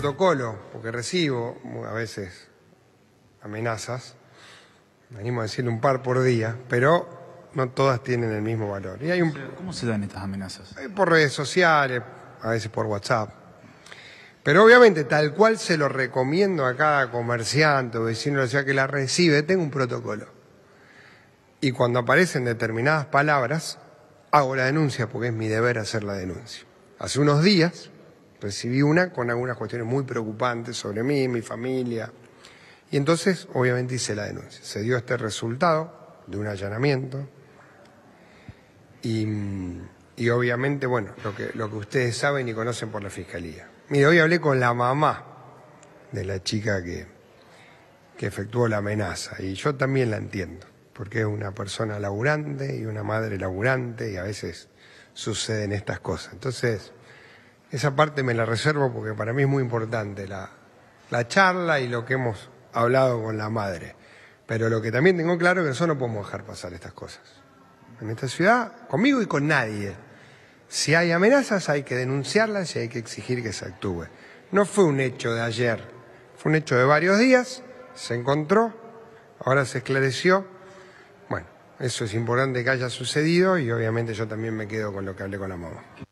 protocolo, porque recibo a veces amenazas, me a decir un par por día, pero no todas tienen el mismo valor. Y hay un... ¿Cómo se dan estas amenazas? Eh, por redes sociales, a veces por WhatsApp. Pero obviamente, tal cual se lo recomiendo a cada comerciante o vecino de la ciudad que la recibe, tengo un protocolo. Y cuando aparecen determinadas palabras, hago la denuncia porque es mi deber hacer la denuncia. Hace unos días Recibí una con algunas cuestiones muy preocupantes sobre mí, mi familia. Y entonces, obviamente, hice la denuncia. Se dio este resultado de un allanamiento. Y, obviamente, bueno, lo que, lo que ustedes saben y conocen por la fiscalía. Mire, hoy hablé con la mamá de la chica que, que efectuó la amenaza. Y yo también la entiendo, porque es una persona laburante y una madre laburante y a veces suceden estas cosas. Entonces, esa parte me la reservo porque para mí es muy importante la, charla y lo que hemos hablado con la madre. Pero lo que también tengo claro es que nosotros no podemos dejar pasar estas cosas. En esta ciudad, conmigo y con nadie. Si hay amenazas hay que denunciarlas y hay que exigir que se actúe. No fue un hecho de ayer, fue un hecho de varios días, se encontró, ahora se esclareció. Bueno, eso es importante que haya sucedido y obviamente yo también me quedo con lo que hablé con la mamá.